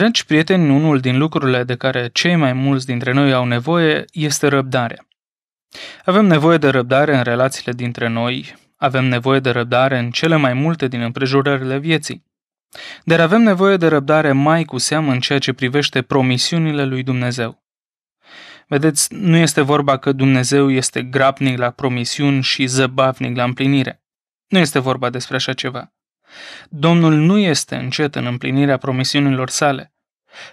Dragi prieteni, unul din lucrurile de care cei mai mulți dintre noi au nevoie este răbdare. Avem nevoie de răbdare în relațiile dintre noi, avem nevoie de răbdare în cele mai multe din împrejurările vieții. Dar avem nevoie de răbdare mai cu seamă în ceea ce privește promisiunile lui Dumnezeu. Vedeți, nu este vorba că Dumnezeu este grabnic la promisiuni și zăbavnic la împlinire. Nu este vorba despre așa ceva. Domnul nu este încet în împlinirea promisiunilor sale.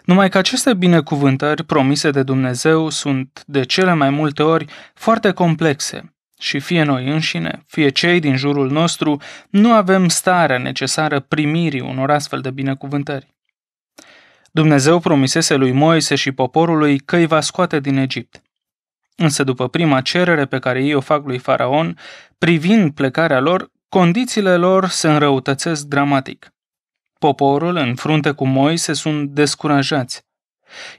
Numai că aceste binecuvântări promise de Dumnezeu sunt de cele mai multe ori foarte complexe și fie noi înșine, fie cei din jurul nostru, nu avem starea necesară primirii unor astfel de binecuvântări. Dumnezeu promisese lui Moise și poporului că îi va scoate din Egipt. Însă după prima cerere pe care ei o fac lui Faraon, privind plecarea lor, Condițiile lor se înrăutățesc dramatic. Poporul, în frunte cu Moise, sunt descurajați.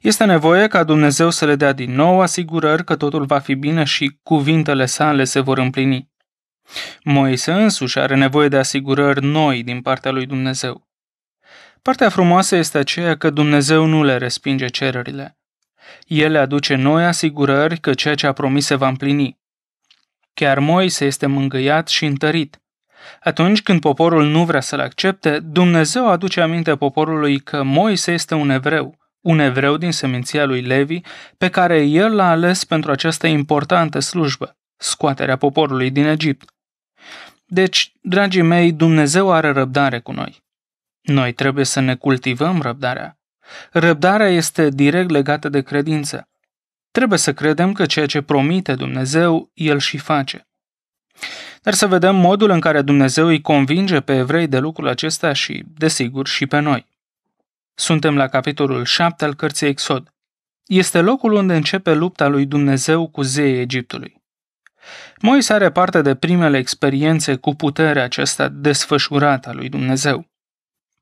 Este nevoie ca Dumnezeu să le dea din nou asigurări că totul va fi bine și cuvintele sale se vor împlini. Moise însuși are nevoie de asigurări noi din partea lui Dumnezeu. Partea frumoasă este aceea că Dumnezeu nu le respinge cererile. El le aduce noi asigurări că ceea ce a promis se va împlini. Chiar Moise este mângâiat și întărit. Atunci când poporul nu vrea să-l accepte, Dumnezeu aduce aminte poporului că Moise este un evreu, un evreu din seminția lui Levi, pe care el l-a ales pentru această importantă slujbă, scoaterea poporului din Egipt. Deci, dragii mei, Dumnezeu are răbdare cu noi. Noi trebuie să ne cultivăm răbdarea. Răbdarea este direct legată de credință. Trebuie să credem că ceea ce promite Dumnezeu, El și face. Dar să vedem modul în care Dumnezeu îi convinge pe evrei de lucrul acesta și, desigur, și pe noi. Suntem la capitolul 7 al cărții Exod. Este locul unde începe lupta lui Dumnezeu cu zeii Egiptului. Moise are parte de primele experiențe cu puterea aceasta desfășurată a lui Dumnezeu.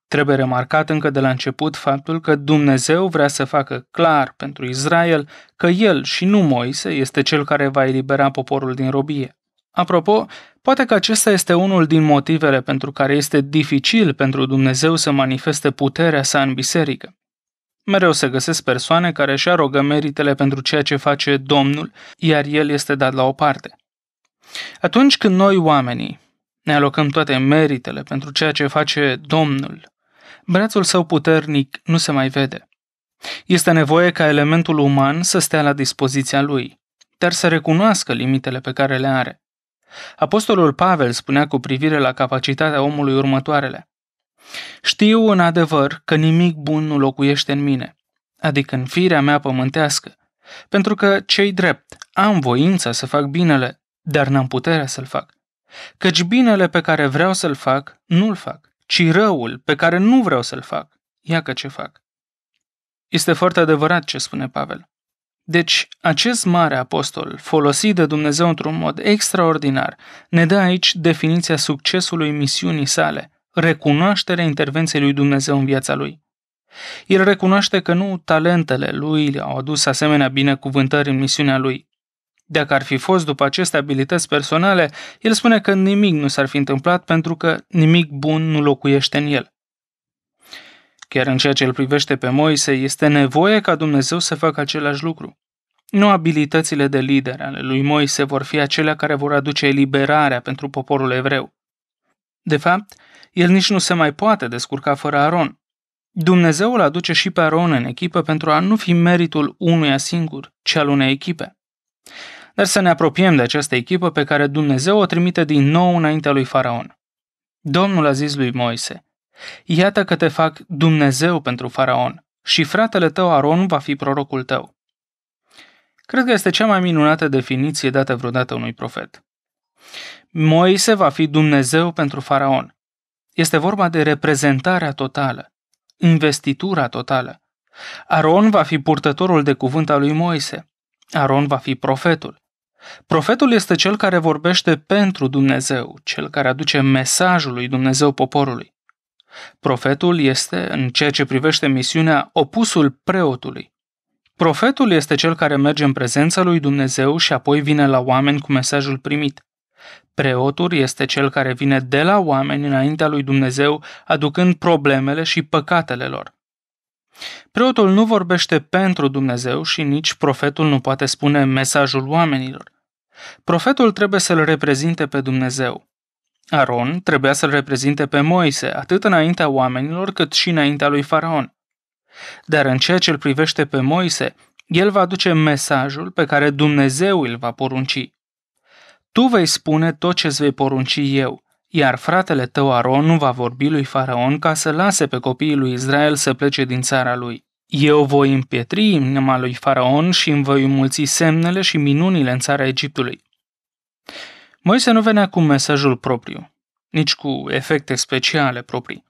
Trebuie remarcat încă de la început faptul că Dumnezeu vrea să facă clar pentru Israel că el și nu Moise este cel care va elibera poporul din robie. Apropo, poate că acesta este unul din motivele pentru care este dificil pentru Dumnezeu să manifeste puterea sa în biserică. Mereu se găsesc persoane care își arogă meritele pentru ceea ce face Domnul, iar El este dat la o parte. Atunci când noi oamenii ne alocăm toate meritele pentru ceea ce face Domnul, brațul său puternic nu se mai vede. Este nevoie ca elementul uman să stea la dispoziția lui, dar să recunoască limitele pe care le are. Apostolul Pavel spunea cu privire la capacitatea omului următoarele. Știu în adevăr că nimic bun nu locuiește în mine, adică în firea mea pământească, pentru că cei drept am voința să fac binele, dar n-am puterea să-l fac. Căci binele pe care vreau să-l fac, nu-l fac, ci răul pe care nu vreau să-l fac, ia că ce fac. Este foarte adevărat ce spune Pavel. Deci, acest mare apostol, folosit de Dumnezeu într-un mod extraordinar, ne dă aici definiția succesului misiunii sale, recunoașterea intervenției lui Dumnezeu în viața lui. El recunoaște că nu talentele lui le-au adus asemenea binecuvântări în misiunea lui. Dacă ar fi fost după aceste abilități personale, el spune că nimic nu s-ar fi întâmplat pentru că nimic bun nu locuiește în el. Chiar în ceea ce îl privește pe Moise, este nevoie ca Dumnezeu să facă același lucru. Nu abilitățile de lider ale lui Moise vor fi acelea care vor aduce eliberarea pentru poporul evreu. De fapt, el nici nu se mai poate descurca fără Aron. Dumnezeu îl aduce și pe Aron în echipă pentru a nu fi meritul unuia singur, ci al unei echipe. Dar să ne apropiem de această echipă pe care Dumnezeu o trimite din nou înaintea lui Faraon. Domnul a zis lui Moise, Iată că te fac Dumnezeu pentru faraon și fratele tău Aron va fi prorocul tău. Cred că este cea mai minunată definiție dată vreodată unui profet. Moise va fi Dumnezeu pentru faraon. Este vorba de reprezentarea totală, investitura totală. Aron va fi purtătorul de cuvânt al lui Moise. Aron va fi profetul. Profetul este cel care vorbește pentru Dumnezeu, cel care aduce mesajul lui Dumnezeu poporului. Profetul este, în ceea ce privește misiunea, opusul preotului. Profetul este cel care merge în prezența lui Dumnezeu și apoi vine la oameni cu mesajul primit. Preotul este cel care vine de la oameni înaintea lui Dumnezeu, aducând problemele și păcatele lor. Preotul nu vorbește pentru Dumnezeu și nici profetul nu poate spune mesajul oamenilor. Profetul trebuie să-l reprezinte pe Dumnezeu. Aron trebuia să-l reprezinte pe Moise, atât înaintea oamenilor cât și înaintea lui Faraon. Dar în ceea ce îl privește pe Moise, el va aduce mesajul pe care Dumnezeu îl va porunci. Tu vei spune tot ce îți vei porunci eu, iar fratele tău Aron nu va vorbi lui Faraon ca să lase pe copiii lui Israel să plece din țara lui. Eu voi împietri inima lui Faraon și îmi voi mulți semnele și minunile în țara Egiptului. Moise nu venea cu mesajul propriu, nici cu efecte speciale proprii.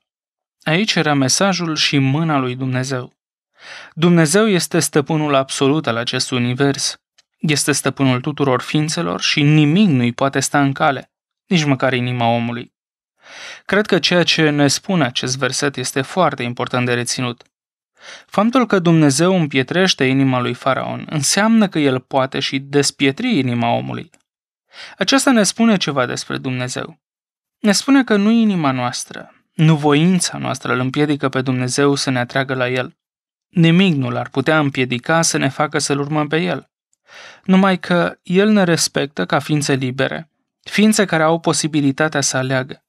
Aici era mesajul și mâna lui Dumnezeu. Dumnezeu este stăpânul absolut al acestui univers. Este stăpânul tuturor ființelor și nimic nu-i poate sta în cale, nici măcar inima omului. Cred că ceea ce ne spune acest verset este foarte important de reținut. Faptul că Dumnezeu împietrește inima lui Faraon înseamnă că el poate și despietri inima omului, aceasta ne spune ceva despre Dumnezeu. Ne spune că nu inima noastră, nu voința noastră îl împiedică pe Dumnezeu să ne atragă la El. Nimic nu l-ar putea împiedica să ne facă să-L urmăm pe El. Numai că El ne respectă ca ființe libere, ființe care au posibilitatea să aleagă.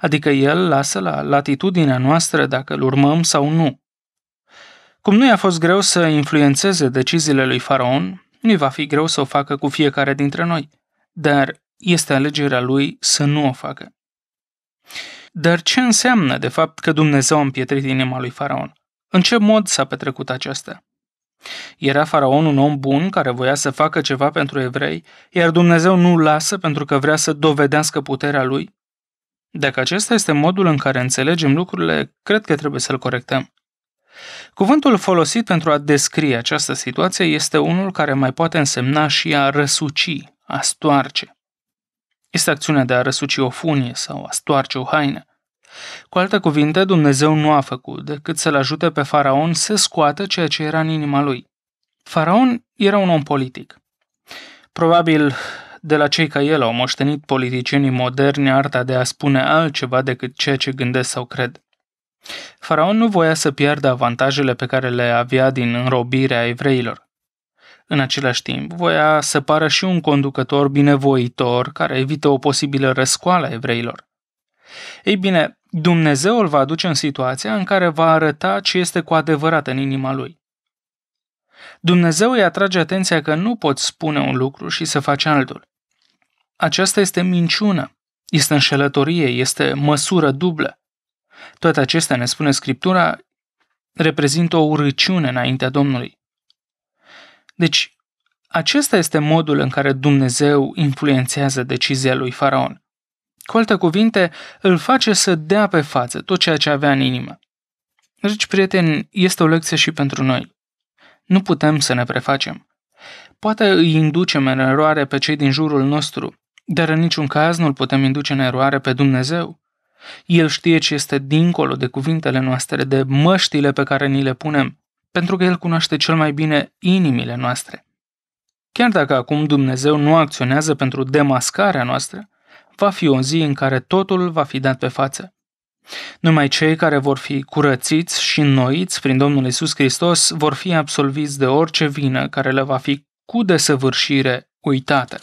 Adică El lasă la latitudinea noastră dacă îl urmăm sau nu. Cum nu i-a fost greu să influențeze deciziile lui Faraon, nu va fi greu să o facă cu fiecare dintre noi – dar este alegerea lui să nu o facă. Dar ce înseamnă, de fapt, că Dumnezeu a împietrit inima lui Faraon? În ce mod s-a petrecut aceasta? Era Faraon un om bun care voia să facă ceva pentru evrei, iar Dumnezeu nu lasă pentru că vrea să dovedească puterea lui? Dacă acesta este modul în care înțelegem lucrurile, cred că trebuie să-l corectăm. Cuvântul folosit pentru a descrie această situație este unul care mai poate însemna și a răsuci, a stoarce. Este acțiunea de a răsuci o funie sau a stoarce o haină. Cu alte cuvinte, Dumnezeu nu a făcut decât să-l ajute pe faraon să scoată ceea ce era în inima lui. Faraon era un om politic. Probabil de la cei ca el au moștenit politicienii moderni arta de a spune altceva decât ceea ce gândesc sau cred. Faraon nu voia să piardă avantajele pe care le avea din înrobirea evreilor. În același timp, voia să pară și un conducător binevoitor care evită o posibilă răscoală a evreilor. Ei bine, Dumnezeu îl va aduce în situația în care va arăta ce este cu adevărat în inima lui. Dumnezeu îi atrage atenția că nu poți spune un lucru și să faci altul. Aceasta este minciună, este înșelătorie, este măsură dublă. Toate acestea, ne spune Scriptura, reprezintă o urăciune înaintea Domnului. Deci, acesta este modul în care Dumnezeu influențează decizia lui Faraon. Cu alte cuvinte, îl face să dea pe față tot ceea ce avea în inimă. Deci, prieteni, este o lecție și pentru noi. Nu putem să ne prefacem. Poate îi inducem în eroare pe cei din jurul nostru, dar în niciun caz nu-l putem induce în eroare pe Dumnezeu. El știe ce este dincolo de cuvintele noastre, de măștile pe care ni le punem pentru că El cunoaște cel mai bine inimile noastre. Chiar dacă acum Dumnezeu nu acționează pentru demascarea noastră, va fi o zi în care totul va fi dat pe față. Numai cei care vor fi curățiți și înnoiți prin Domnul Isus Hristos vor fi absolviți de orice vină care le va fi cu desăvârșire uitată.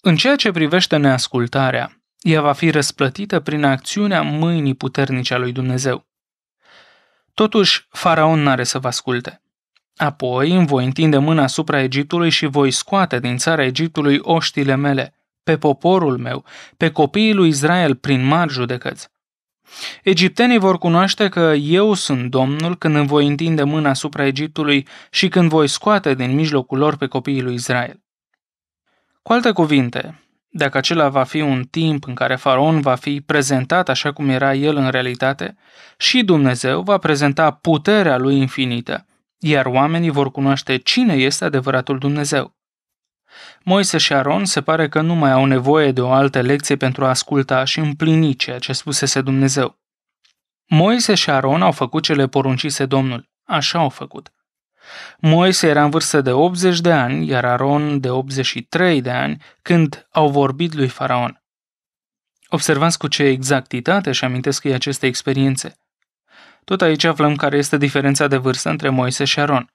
În ceea ce privește neascultarea, ea va fi răsplătită prin acțiunea mâinii puternice a lui Dumnezeu. Totuși, faraon n-are să vă asculte. Apoi îmi voi întinde mâna asupra Egiptului și voi scoate din țara Egiptului oștile mele, pe poporul meu, pe copiii lui Israel prin mari judecăți. Egiptenii vor cunoaște că eu sunt Domnul când îmi voi întinde mâna asupra Egiptului și când voi scoate din mijlocul lor pe copiii lui Israel. Cu alte cuvinte, dacă acela va fi un timp în care faraon va fi prezentat așa cum era el în realitate, și Dumnezeu va prezenta puterea lui infinită, iar oamenii vor cunoaște cine este adevăratul Dumnezeu. Moise și Aron se pare că nu mai au nevoie de o altă lecție pentru a asculta și împlini ceea ce spusese Dumnezeu. Moise și Aron au făcut cele poruncise Domnul. Așa au făcut. Moise era în vârstă de 80 de ani, iar Aron de 83 de ani, când au vorbit lui Faraon. Observați cu ce exactitate și amintesc ei aceste experiențe. Tot aici aflăm care este diferența de vârstă între Moise și Aron.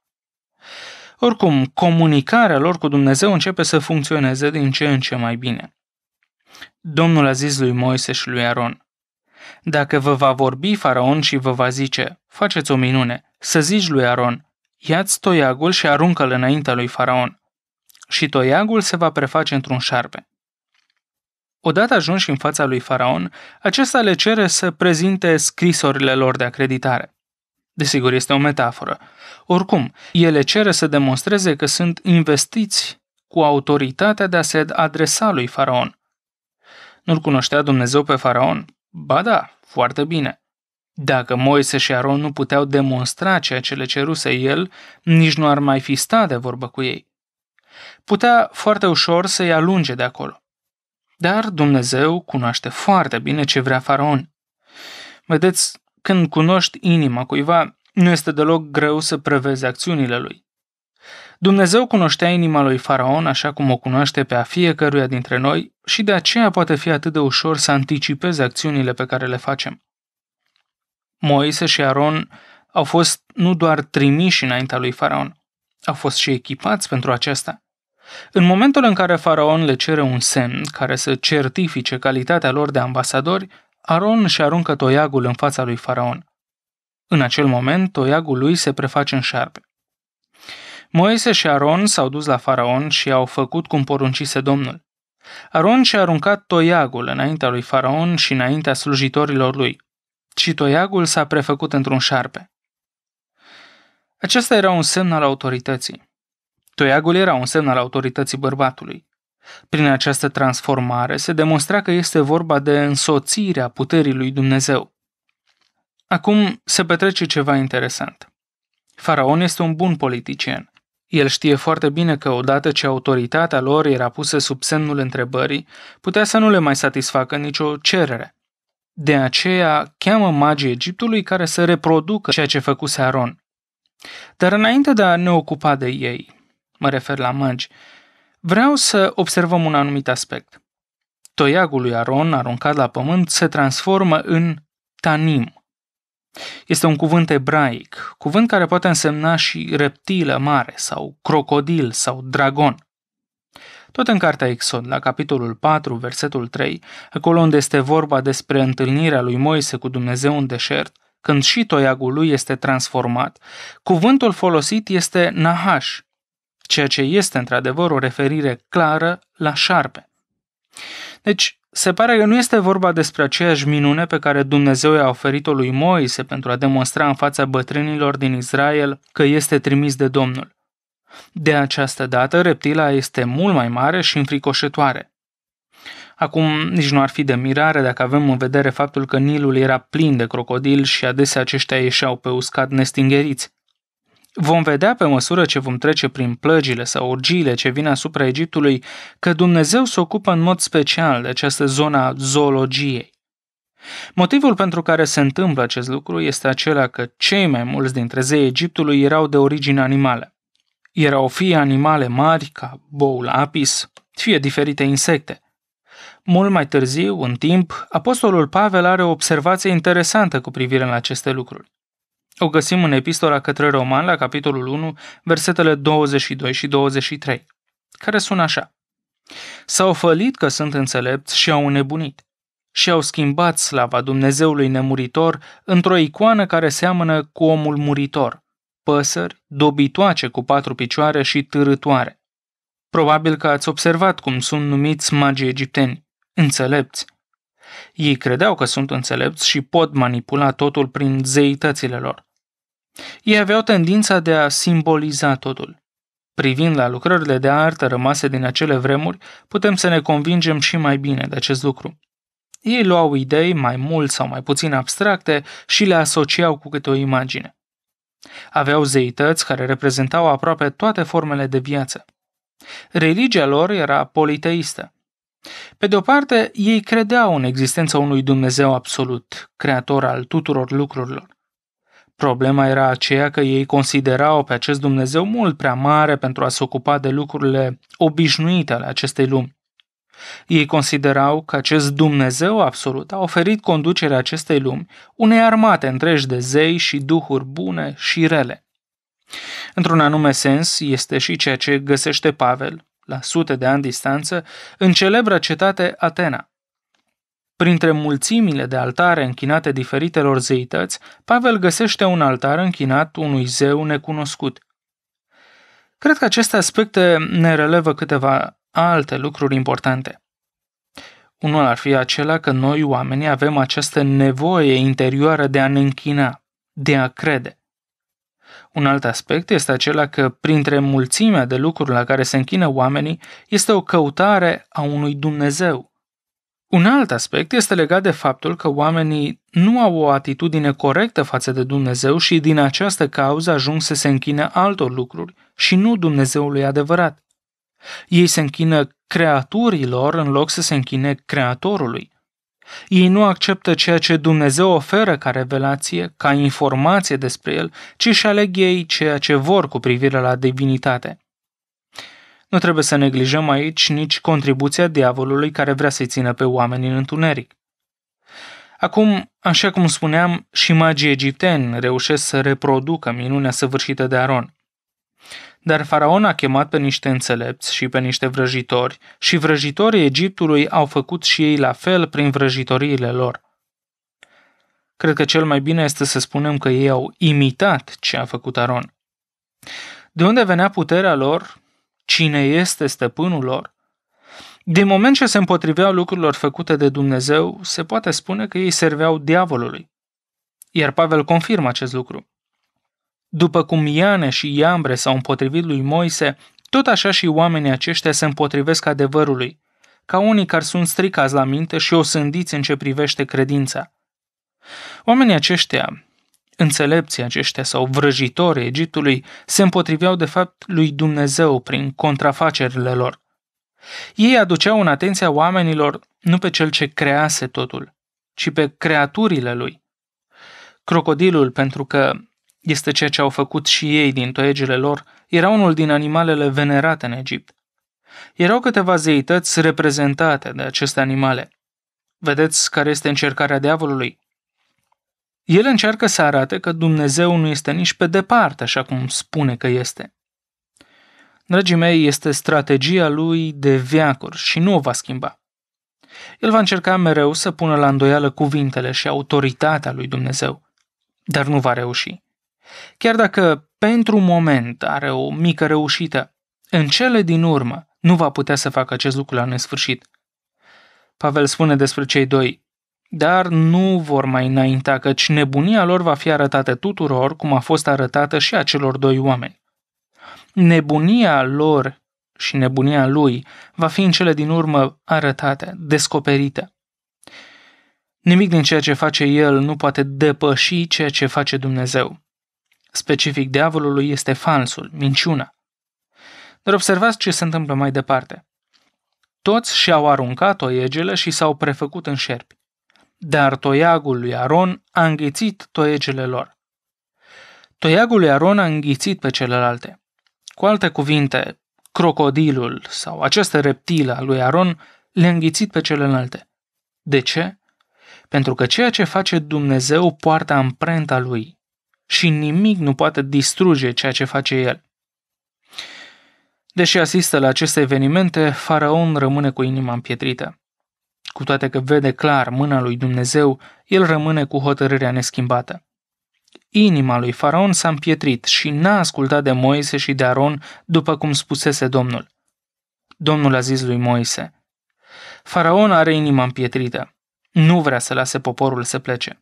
Oricum, comunicarea lor cu Dumnezeu începe să funcționeze din ce în ce mai bine. Domnul a zis lui Moise și lui Aron, Dacă vă va vorbi faraon și vă va zice, faceți o minune, să zici lui Aron, Ia-ți toiagul și aruncă-l înaintea lui Faraon. Și toiagul se va preface într-un șarpe. Odată ajunși în fața lui Faraon, acesta le cere să prezinte scrisorile lor de acreditare. Desigur, este o metaforă. Oricum, ele cere să demonstreze că sunt investiți cu autoritatea de a se adresa lui Faraon. Nu-l cunoștea Dumnezeu pe Faraon? Ba da, foarte bine. Dacă Moise și Aron nu puteau demonstra ceea ce le ceruse el, nici nu ar mai fi stat de vorbă cu ei. Putea foarte ușor să-i alunge de acolo. Dar Dumnezeu cunoaște foarte bine ce vrea faraon. Vedeți, când cunoști inima cuiva, nu este deloc greu să prevezi acțiunile lui. Dumnezeu cunoștea inima lui Faraon așa cum o cunoaște pe a fiecăruia dintre noi și de aceea poate fi atât de ușor să anticipeze acțiunile pe care le facem. Moise și Aron au fost nu doar trimiși înaintea lui Faraon, au fost și echipați pentru aceasta. În momentul în care Faraon le cere un semn care să certifice calitatea lor de ambasadori, Aron își aruncă toiagul în fața lui Faraon. În acel moment, toiagul lui se preface în șarpe. Moise și Aron s-au dus la Faraon și au făcut cum poruncise Domnul. Aron și-a aruncat toiagul înaintea lui Faraon și înaintea slujitorilor lui și toiagul s-a prefăcut într-un șarpe. Acesta era un semn al autorității. Toiagul era un semn al autorității bărbatului. Prin această transformare se demonstra că este vorba de însoțirea puterii lui Dumnezeu. Acum se petrece ceva interesant. Faraon este un bun politician. El știe foarte bine că odată ce autoritatea lor era pusă sub semnul întrebării, putea să nu le mai satisfacă nicio cerere. De aceea cheamă magii Egiptului care să reproducă ceea ce făcuse Aron. Dar înainte de a ne ocupa de ei, mă refer la magi, vreau să observăm un anumit aspect. Toiagul lui Aron, aruncat la pământ, se transformă în tanim. Este un cuvânt ebraic, cuvânt care poate însemna și reptilă mare sau crocodil sau dragon. Tot în cartea Exod, la capitolul 4, versetul 3, acolo unde este vorba despre întâlnirea lui Moise cu Dumnezeu în deșert, când și toiagul lui este transformat, cuvântul folosit este nahash, ceea ce este într-adevăr o referire clară la șarpe. Deci, se pare că nu este vorba despre aceeași minune pe care Dumnezeu i-a oferit-o lui Moise pentru a demonstra în fața bătrânilor din Israel că este trimis de Domnul. De această dată, reptila este mult mai mare și înfricoșătoare. Acum, nici nu ar fi de mirare dacă avem în vedere faptul că Nilul era plin de crocodili și adesea aceștia ieșeau pe uscat nestingeriți. Vom vedea pe măsură ce vom trece prin plăgile sau urgiile ce vin asupra Egiptului că Dumnezeu se ocupă în mod special de această zonă a zoologiei. Motivul pentru care se întâmplă acest lucru este acela că cei mai mulți dintre zei Egiptului erau de origine animală. Erau fie animale mari, ca boul apis, fie diferite insecte. Mult mai târziu, în timp, Apostolul Pavel are o observație interesantă cu privire la aceste lucruri. O găsim în Epistola către Roman, la capitolul 1, versetele 22 și 23, care sunt așa. S-au fălit că sunt înțelepți și au nebunit și au schimbat slava Dumnezeului nemuritor într-o icoană care seamănă cu omul muritor, păsări, dobitoace cu patru picioare și târătoare. Probabil că ați observat cum sunt numiți magii egipteni, înțelepți. Ei credeau că sunt înțelepți și pot manipula totul prin zeitățile lor. Ei aveau tendința de a simboliza totul. Privind la lucrările de artă rămase din acele vremuri, putem să ne convingem și mai bine de acest lucru. Ei luau idei mai mult sau mai puțin abstracte și le asociau cu câte o imagine. Aveau zeități care reprezentau aproape toate formele de viață. Religia lor era politeistă. Pe de o parte, ei credeau în existența unui Dumnezeu absolut, creator al tuturor lucrurilor. Problema era aceea că ei considerau pe acest Dumnezeu mult prea mare pentru a se ocupa de lucrurile obișnuite ale acestei lumi. Ei considerau că acest Dumnezeu absolut a oferit conducerea acestei lumi unei armate întregi de zei și duhuri bune și rele. Într-un anume sens, este și ceea ce găsește Pavel, la sute de ani distanță, în celebra cetate Atena. Printre mulțimile de altare închinate diferitelor zeități, Pavel găsește un altar închinat unui zeu necunoscut. Cred că aceste aspecte ne relevă câteva alte lucruri importante. Unul ar fi acela că noi oamenii avem această nevoie interioară de a ne închina, de a crede. Un alt aspect este acela că printre mulțimea de lucruri la care se închină oamenii este o căutare a unui Dumnezeu. Un alt aspect este legat de faptul că oamenii nu au o atitudine corectă față de Dumnezeu și din această cauză ajung să se închine altor lucruri și nu Dumnezeului adevărat. Ei se închină creaturilor în loc să se închine creatorului. Ei nu acceptă ceea ce Dumnezeu oferă ca revelație, ca informație despre el, ci și aleg ei ceea ce vor cu privire la divinitate. Nu trebuie să neglijăm aici nici contribuția diavolului care vrea să-i țină pe oameni în întuneric. Acum, așa cum spuneam, și magii egipteni reușesc să reproducă minunea săvârșită de Aron. Dar faraon a chemat pe niște înțelepți și pe niște vrăjitori și vrăjitorii Egiptului au făcut și ei la fel prin vrăjitoriile lor. Cred că cel mai bine este să spunem că ei au imitat ce a făcut Aron. De unde venea puterea lor? Cine este stăpânul lor? Din moment ce se împotriveau lucrurilor făcute de Dumnezeu, se poate spune că ei serveau diavolului. Iar Pavel confirmă acest lucru. După cum Iane și Iambre s-au împotrivit lui Moise, tot așa și oamenii aceștia se împotrivesc adevărului, ca unii care sunt stricați la minte și o sândiți în ce privește credința. Oamenii aceștia, înțelepții aceștia sau vrăjitorii Egiptului, se împotriveau de fapt lui Dumnezeu prin contrafacerile lor. Ei aduceau în atenția oamenilor nu pe cel ce crease totul, ci pe creaturile lui. Crocodilul, pentru că este ceea ce au făcut și ei din toiegele lor, era unul din animalele venerate în Egipt. Erau câteva zeități reprezentate de aceste animale. Vedeți care este încercarea diavolului? El încearcă să arate că Dumnezeu nu este nici pe departe așa cum spune că este. Dragii mei, este strategia lui de veacuri și nu o va schimba. El va încerca mereu să pună la îndoială cuvintele și autoritatea lui Dumnezeu, dar nu va reuși. Chiar dacă pentru moment are o mică reușită, în cele din urmă nu va putea să facă acest lucru la nesfârșit. Pavel spune despre cei doi, dar nu vor mai înainta, căci nebunia lor va fi arătată tuturor, cum a fost arătată și a celor doi oameni. Nebunia lor și nebunia lui va fi în cele din urmă arătată, descoperită. Nimic din ceea ce face el nu poate depăși ceea ce face Dumnezeu specific diavolului este falsul, minciuna. Dar observați ce se întâmplă mai departe. Toți și-au aruncat toiegele și s-au prefăcut în șerpi. Dar toiagul lui Aron a înghițit toiegele lor. Toiagul lui Aron a înghițit pe celelalte. Cu alte cuvinte, crocodilul sau această reptilă a lui Aron le-a înghițit pe celelalte. De ce? Pentru că ceea ce face Dumnezeu poartă amprenta lui, și nimic nu poate distruge ceea ce face el. Deși asistă la aceste evenimente, faraon rămâne cu inima împietrită. Cu toate că vede clar mâna lui Dumnezeu, el rămâne cu hotărârea neschimbată. Inima lui faraon s-a împietrit și n-a ascultat de Moise și de Aron după cum spusese Domnul. Domnul a zis lui Moise, Faraon are inima împietrită, nu vrea să lase poporul să plece.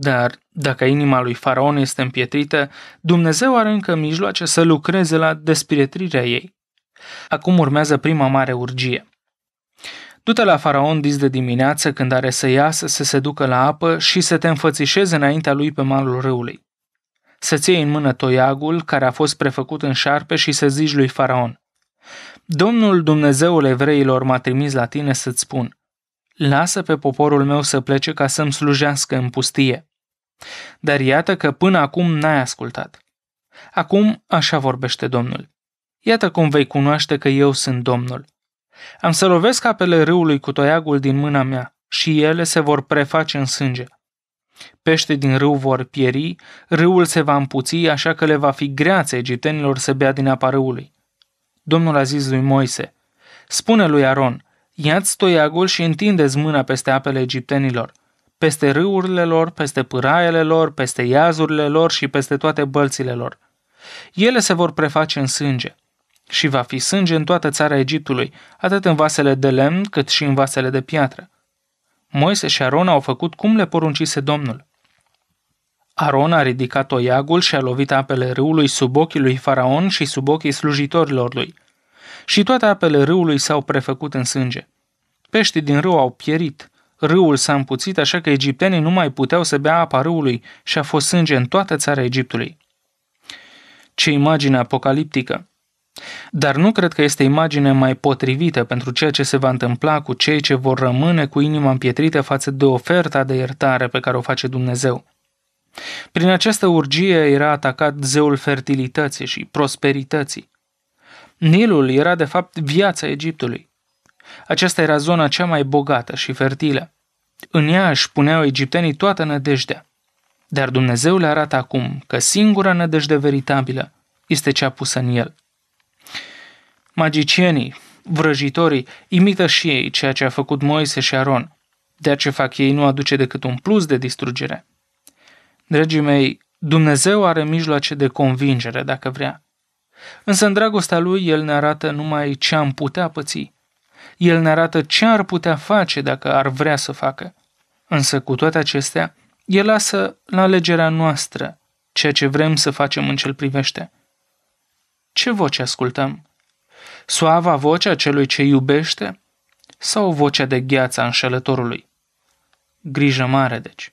Dar dacă inima lui faraon este împietrită, Dumnezeu are încă mijloace să lucreze la despietrirea ei. Acum urmează prima mare urgie. Du-te la faraon dis de dimineață când are să iasă să se ducă la apă și să te înfățișeze înaintea lui pe malul râului. Să-ți iei în mână toiagul care a fost prefăcut în șarpe și să zici lui faraon. Domnul Dumnezeul evreilor m-a trimis la tine să-ți spun lasă pe poporul meu să plece ca să-mi slujească în pustie. Dar iată că până acum n-ai ascultat. Acum așa vorbește Domnul. Iată cum vei cunoaște că eu sunt Domnul. Am să lovesc apele râului cu toiagul din mâna mea și ele se vor preface în sânge. Pește din râu vor pieri, râul se va împuți, așa că le va fi greață egiptenilor să bea din apa râului. Domnul a zis lui Moise, spune lui Aron, Iați stoiagul și întindeți mâna peste apele egiptenilor, peste râurile lor, peste pâraele lor, peste iazurile lor și peste toate bălțile lor. Ele se vor preface în sânge. Și va fi sânge în toată țara Egiptului, atât în vasele de lemn cât și în vasele de piatră. Moise și Aron au făcut cum le poruncise Domnul. Aron a ridicat oiagul și a lovit apele râului sub ochii lui Faraon și sub ochii slujitorilor lui – și toate apele râului s-au prefăcut în sânge. Peștii din râu au pierit, râul s-a împuțit așa că egiptenii nu mai puteau să bea apa râului și a fost sânge în toată țara Egiptului. Ce imagine apocaliptică! Dar nu cred că este imagine mai potrivită pentru ceea ce se va întâmpla cu cei ce vor rămâne cu inima împietrită față de oferta de iertare pe care o face Dumnezeu. Prin această urgie era atacat zeul fertilității și prosperității. Nilul era de fapt viața Egiptului. Aceasta era zona cea mai bogată și fertilă. În ea își puneau egiptenii toată nădejdea. Dar Dumnezeu le arată acum că singura nădejde veritabilă este cea pusă în el. Magicienii, vrăjitorii, imită și ei ceea ce a făcut Moise și Aron. de ce fac ei nu aduce decât un plus de distrugere. Dragii mei, Dumnezeu are mijloace de convingere dacă vrea. Însă în dragostea lui el ne arată numai ce am putea păți. El ne arată ce ar putea face dacă ar vrea să facă. Însă cu toate acestea, el lasă la alegerea noastră ceea ce vrem să facem în cel privește. Ce voce ascultăm? Suava vocea celui ce iubește sau vocea de gheața înșelătorului? Grijă mare, deci.